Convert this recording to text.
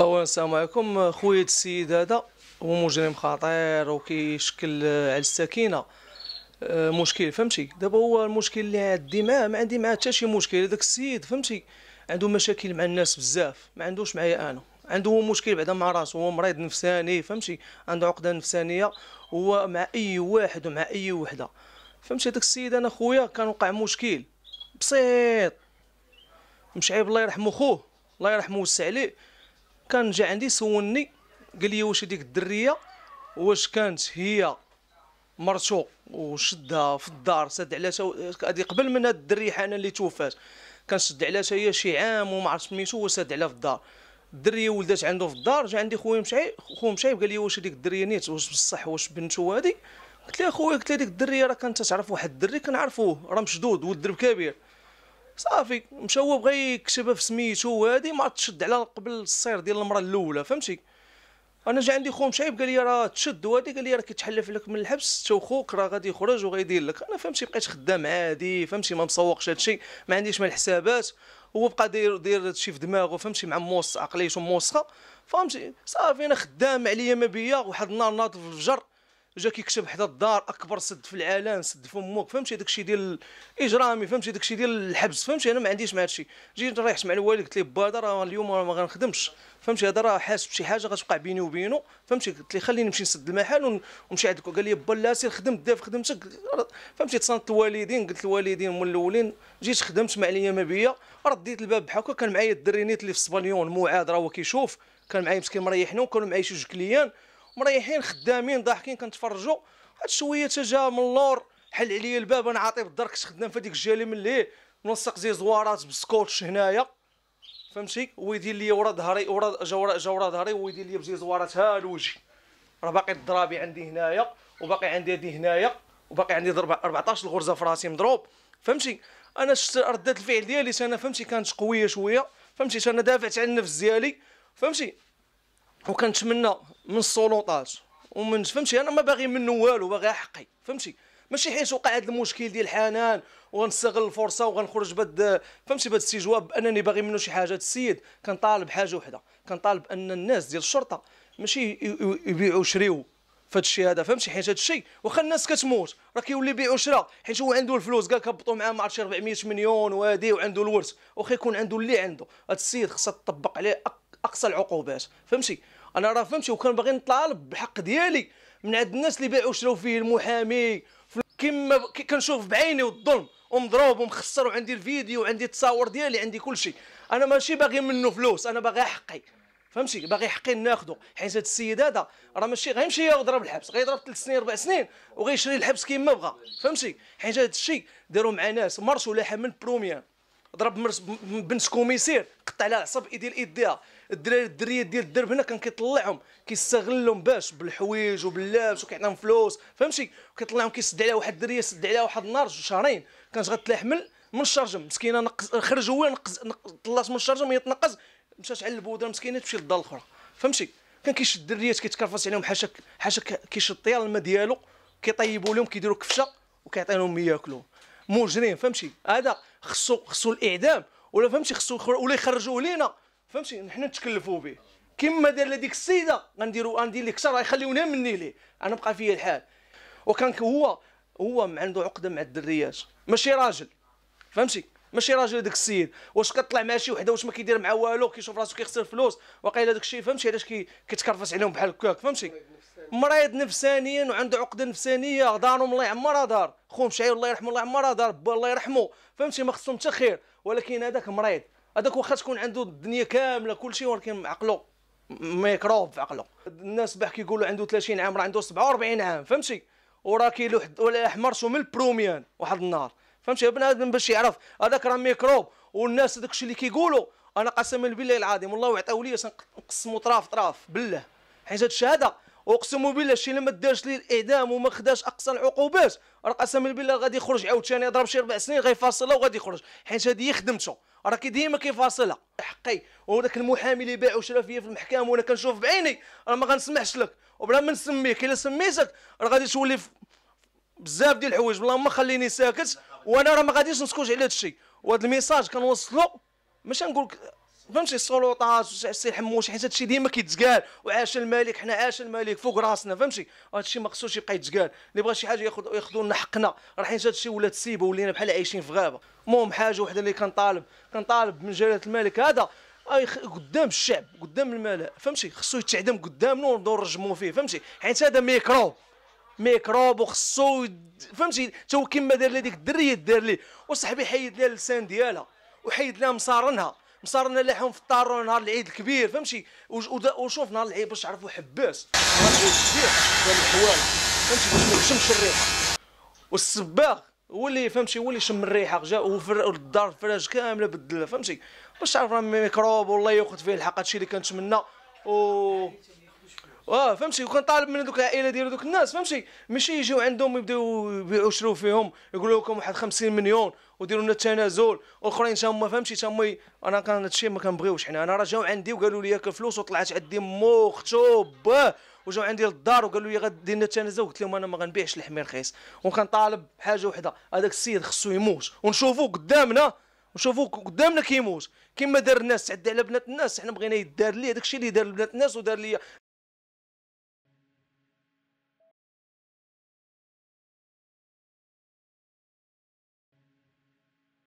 اولا السلام عليكم خويا السيد هذا هو مجرم خطير وكيشكل على السكينه أه، مشكل فهمتي دابا هو المشكل اللي عندي معاه ما عندي معاه حتى شي مشكل هذاك السيد فهمتي عنده مشاكل مع الناس بزاف ما عندوش معايا انا عنده هو مشكل بعدا مع راسو هو مريض نفساني فهمتي عنده عقده نفسانيه هو مع اي واحد ومع اي وحده فهمتي داك السيد انا خويا كان وقع مشكل بسيط مشعيب الله يرحمه خوه الله يرحمه ويوسع عليه كان جا عندي سولني قال لي واش هذيك الدريه واش كانت هي مرتو وشدها في الدار سد على هذه قبل من هاد الدريه حنا اللي توفات كان سد على هي شي عام وما عرفت سميتو وسد على في الدار الدريه ولدات عنده في الدار جا عندي خويا مشعيب خو مشعيب قال لي واش هذيك الدريه نيت واش بصح واش بنتو هذه قلت له خويا قلت له ديك الدريه راه كانت تعرف واحد الدري كنعرفوه راه مشدود ولد درب كبير صافي مشى هو بغا يكتبها في سميتو وهادي ما تشد على قبل السير ديال المره الاولى فهمتي انا جا عندي خو مشايب قال لي راه تشد وهادي قال لي راه كيتحلف لك من الحبس تا خوك راه غادي يخرج وغيدير لك انا فهمتي بقيت خدام عادي فهمتي ما مسوقش هادشي ما عنديش مال حسابات هو بقى داير داير هادشي في دماغه فهمتي مع موس عقليته موسخه فهمتي صافي انا خدام عليا ما بيا واحد النهار ناض في الفجر جا كيكشف حدا الدار اكبر سد في العالم سد فمك فهمتي داكشي ديال الاجرامي فهمتي داكشي ديال الحبس فهمتي انا ما عنديش مع هادشي جيت ريحت مع الوالد قلت ليه با راه اليوم ما غنخدمش فهمتي هذا راه حاس بشي حاجه غتوقع بيني وبينه فهمتي قلت ليه خليني نمشي نسد المحل ونمشي عندك قال لي با لا سير خدم داف خدمتك فهمتي تصنت الوالدين قلت الوالدين من الاولين جيت خدمت ما عليا ما بيا رديت الباب بحال هكا كان معايا الدري نيت اللي في السباليون معاد راه هو كيشوف كان معايا مسكين مريحنا وكانوا معايا شي جوج كليان مريحين خدامين ضاحكين كنتفرجوا واحد شويه تجا من اللور حل عليا الباب انا عاطي بالدار كنت خدام في هذيك الجالي من ليه نلصق زي زوارات بسكوتش هنايا فهمتي ويدير لي ورا ظهري ورا جا جا ورا ظهري ويدير لي بزي زوارات ها الوجه راه باقي الضرابي عندي هنايا وباقي عندي هادي هنايا وباقي عندي 14 غرزه في راسي مضروب فهمتي انا شفت ردات الفعل ديالي انا فهمتي كانت قويه شويه فهمتي انا دافعت عن النفس ديالي فهمتي وكنتمنى من السلطات ومن فهمتي انا ما باغي منه والو باغي حقي فهمتي ماشي حيت وقع هذا المشكل ديال الحنان وغنستغل الفرصه وغنخرج بهاد فهمتي بهاد الاستجواب بانني باغي منه شي حاجه السيد كنطالب حاجه وحده كنطالب ان الناس ديال الشرطه ماشي يبيعوا شريو فهاد الشيء هذا فهمتي حيت هاد الشيء واخا الناس كتموت راه كيولي يبيع شراء حيت هو عنده الفلوس كاع كبطوا معاه ما عرفتش 400 مليون وهادي وعنده الورث واخا يكون عنده اللي عنده هاد السيد خصها تطبق عليه اقصى العقوبات فهمتي انا راه فهمتي وكان باغي نطالب بالحق ديالي من عند الناس اللي باعوا وشراو فيه المحامي كما كنشوف بعيني والظلم ومضروب ومخسر وعندي الفيديو وعندي التصاور ديالي عندي كل شيء انا ماشي باغي منه فلوس انا باغي حقي فهمتي باغي حقي ناخذو حيت هاد السيد هذا راه ماشي غيمشي يضرب الحبس غيضرب ثلاث سنين اربع سنين وغيشري الحبس كيما بغى فهمتي حيت هاد الشيء داروا مع ناس مرت ولا حمل بروميان ضرب بنت كوميسير قطع لها عصب ايدي لايديها الدراري الدريه ديال الدرب هنا كان كيطلعهم كيستغلهم باش بالحوايج وباللبس وكيعطيهم فلوس فهمتي كيطلعهم كيسد عليها واحد الدريه سد عليها واحد النهار شهرين كانت غتلاحمل من الشرجم مسكينه نقز خرج هو نقز طلعت من الشرجم هي تنقز مشات على البودره مسكينه تمشي للدار الاخرى فهمتي كان كيشد الدريات كيتكرفس عليهم حاشاك حاشاك كيشطيها الماء ديالو كيطيبوا لهم كيديروا كفشه وكيعطيهم ياكلوا مجرم فهمتي هذا خصو خصو الاعدام ولا فهمتي خصو ولا يخرجوه لينا فهمتي نحن نتكلفوا به كما دار لديك السيده غنديروا غندير لك كثر غيخليونا مني ليه انا بقى فيا الحال وكان هو هو عنده عقده مع الدريات ماشي راجل فهمتي ماشي راجل داك السيد واش كطلع مع شي وحده واش ما كيدير مع والو كيشوف راسو كيخسر فلوس واقيلا داك الشيء فهمتي علاش كيتكرفس عليهم بحال هكاك فهمتي مريض نفسانيا وعنده عقده نفسانيه دارهم الله يعمرها دار خوهم شعير الله يرحمه الله يعمرها دار با الله يرحمه فهمتي ما خصهم حتى خير ولكن هذاك مريض هذاك واخا تكون عنده الدنيا كامله كل شيء ولكن عقله ميكروب في عقله الناس باح كيقولوا عنده 30 عام راه عنده 47 عام فهمتي وراه كيلوح ولا احمر من البروميان واحد النهار فهمتي يا ادم باش يعرف هذاك راه ميكروب والناس داك الشيء اللي كيقولوا انا قسما بالله العظيم والله عطاو لي نقسموا طراف طراف بالله حيت هاد الشهاده اقسم بالله الشيء اللي ما دارش ليه الاعدام وما خداش اقصى العقوبات راه قسما بالله غادي يخرج عاوتاني يضرب شي ربع سنين غيفاصلها وغادي يخرج حيت هذه هي خدمته راه كي ديما كيفاصلها حقي وذاك المحامي اللي باع وشرا فيا في المحكمه وانا كنشوف بعيني راه ما غنسمحش لك وبلا ما نسميك الا سميتك راه غادي تولي بزاف ديال الحوايج والله ما خليني ساكت وانا راه ما غاديش نسكت على هذا الشيء وهذا الميساج كنوصلو ماشي نقول لك فهمتي السلطات السي حموش حيت هادشي ديما كيتقال وعاش الملك حنا عاش الملك فوق راسنا فهمتي هادشي ما خصوش يبقى يتقال اللي بغى شي حاجه ياخذ ياخذوا لنا حقنا راه حيت هادشي ولا تسيبه ولينا بحال عايشين في غابه المهم حاجه وحده اللي كنطالب كنطالب من جلاله الملك هذا قدام الشعب قدام الملا فهمتي خصو يتعدم قدامنا ونبداو فيه فهمتي حيت هذا ميكرو ميكروب وخصو فهمتي تو هو كما دار لها ديك الدريه دار ليه وصاحبي حيد لها اللسان ديالها وحيد لها مصارنها مصارنا لاحهم في الطارو نهار العيد الكبير فهمتي وشوف نهار العيد باش تعرفوا حباس نهار العيد ديال الحوال فهمتي باش ما يشمش الريحه والصباغ هو اللي فهمتي هو اللي شم الريحه جا الدار الفراش كامله بدلها فهمتي باش تعرف راه ميكروب والله ياخذ فيه الحق هادشي اللي كنتمنى و اه فهمتي وكان طالب من هذوك العائله ديال هذوك الناس فهمتي ماشي يجيو عندهم يبداو يبيعوا يشرو فيهم يقولوا لكم واحد 50 مليون وديروا لنا التنازل والاخرين تا هما فهمتي تا هما انا كان هادشي ما كنبغيوش حنا انا راه جاو عندي وقالوا لي ياك الفلوس وطلعت عندي مو اختو باه وجاو عندي للدار وقالوا لي غادي لنا التنازل قلت لهم انا ما غنبيعش اللحم رخيص وكنطالب بحاجه وحده هذاك السيد خصو يموت ونشوفوه قدامنا وشوفوا قدامنا كيموت كما دار الناس تعدى على بنات الناس حنا بغينا يدار ليه داكشي اللي دار لبنات الناس ودار ليا